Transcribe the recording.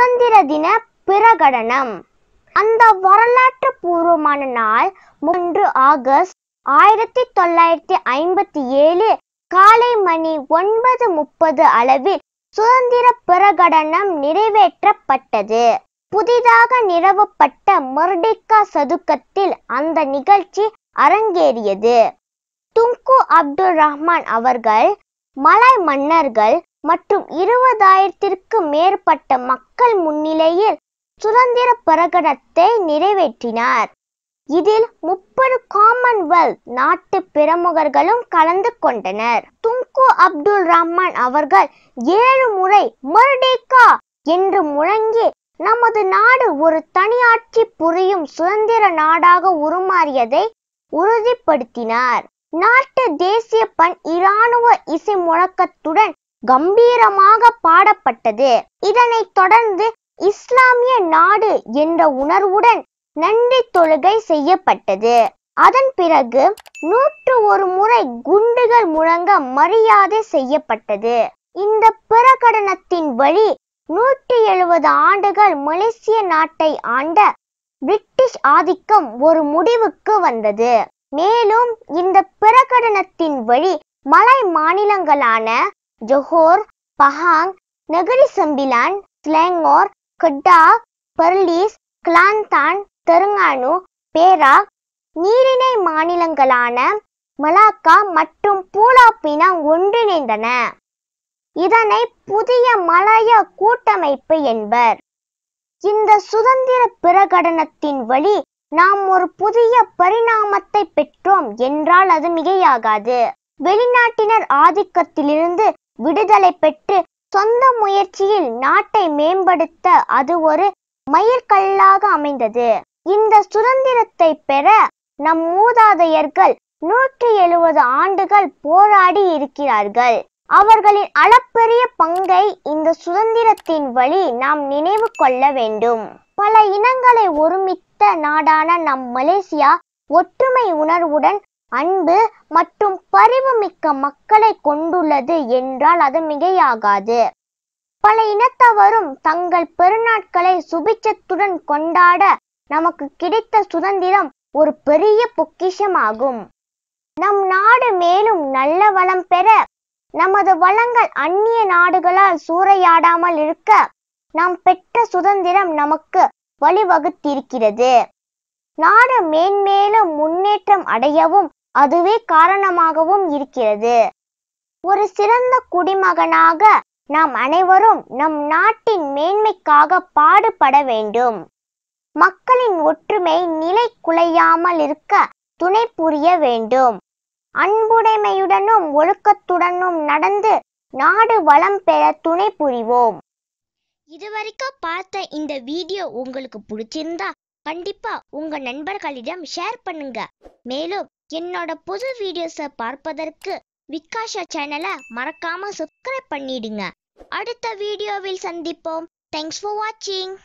சுதந்திர தின பிரகடனம் அந்த வரலாற்று பூர்வமான நாள் மூன்று ஆகஸ்ட் ஆயிரத்தி தொள்ளாயிரத்தி ஐம்பத்தி ஏழு காலை மணி ஒன்பது முப்பது அளவில் சுதந்திர பிரகடனம் நிறைவேற்றப்பட்டது புதிதாக நிறுவப்பட்ட மொர்டிக்கா சதுக்கத்தில் அந்த நிகழ்ச்சி அரங்கேறியது துங்கு அப்துல் ரஹ்மான் அவர்கள் மலாய் மன்னர்கள் மற்றும் இருபதாயிரத்திற்கு மேற்பட்ட மக்கள் முன்னிலையில் சுதந்திர பிரகடனத்தை நிறைவேற்றினார் இதில் முப்பது காமன்வெல்த் நாட்டு பிரமுகர்களும் கலந்து கொண்டனர் துங்கு அப்துல் ரஹ்மான் அவர்கள் ஏழு முறை மர்டேக்கா என்று முழங்கி நமது நாடு ஒரு தனியாட்சி புரியும் சுதந்திர நாடாக உருமாறியதை உறுதிப்படுத்தினார் நாட்டு தேசிய பண் இராணுவ இசை முழக்கத்துடன் கம்பீரமாக பாடப்பட்டது இதனைத் தொடர்ந்து இஸ்லாமிய நாடு என்ற உணர்வுடன் நன்றி தொழுகை செய்யப்பட்டது அதன் பிறகு நூற்று ஒரு முறை குண்டுகள் முழங்க மரியாதை செய்யப்பட்டது இந்த பிரகடனத்தின் வழி நூற்றி எழுபது ஆண்டுகள் மலேசிய நாட்டை ஆண்ட பிரிட்டிஷ் ஆதிக்கம் ஒரு முடிவுக்கு வந்தது மேலும் இந்த பிரகடனத்தின் வழி மலை மாநிலங்களான Johor, Pahang, Nagari Sambilan, Selangor, Kedah, Perlis, Kelantan, Terengganu, Perak, நீரிணை மாநிலங்களான மலாக்கா மற்றும் பூலாப்பினா ஒன்றிணைந்தன இதனை புதிய மலைய கூட்டமைப்பு என்பர் இந்த சுதந்திர பிரகடனத்தின் வழி நாம் ஒரு புதிய பரிணாமத்தை பெற்றோம் என்றால் அது மிகையாகாது வெளிநாட்டினர் ஆதிக்கத்திலிருந்து விடுதலை பெற்று சொந்த முயற்சியில் நாட்டை மேம்படுத்த அது ஒரு மயிர்கல்லாக அமைந்தது இந்த சுதந்திரத்தை பெற நம் மூதாதையர்கள் நூற்றி எழுபது ஆண்டுகள் போராடி இருக்கிறார்கள் அவர்களின் அளப்பெரிய பங்கை இந்த சுதந்திரத்தின் வழி நாம் நினைவு கொள்ள வேண்டும் பல இனங்களை ஒருமித்த நாடான நம் மலேசியா ஒற்றுமை உணர்வுடன் அன்பு மற்றும் பரிவு மிக்க மக்களை கொண்டுள்ளது என்றால் அது மிகையாகாது பல இனத்தவரும் தங்கள் பெருநாட்களை சுபிச்சத்துடன் கொண்டாட நமக்கு கிடைத்த சுதந்திரம் ஒரு பெரிய பொக்கிஷமாகும் நம் நாடு மேலும் நல்ல வளம் பெற நமது வளங்கள் அந்நிய நாடுகளால் சூறையாடாமல் இருக்க நாம் பெற்ற சுதந்திரம் நமக்கு வழிவகுத்திருக்கிறது நாடு மேன்மேலும் முன்னேற்றம் அடையவும் அதுவே காரணமாகவும் இருக்கிறது ஒரு சிறந்த குடிமகனாக நாம் அனைவரும் நம் நாட்டின் மேன்மைக்காக பாடுபட வேண்டும் மக்களின் ஒற்றுமை நிலை குலையாமல் இருக்க துணை புரிய வேண்டும் அன்புடைமையுடனும் ஒழுக்கத்துடனும் நடந்து நாடு வளம் பெற துணை புரிவோம் இதுவரைக்கும் பார்த்த இந்த வீடியோ உங்களுக்கு பிடிச்சிருந்தா கண்டிப்பா உங்க நண்பர்களிடம் ஷேர் பண்ணுங்க மேலும் என்னோட புது வீடியோஸை பார்ப்பதற்கு விகாஷா சேனலை மறக்காம சப்ஸ்கிரைப் பண்ணிடுங்க அடுத்த வீடியோவில் சந்திப்போம் தேங்க்ஸ் ஃபார் வாட்சிங்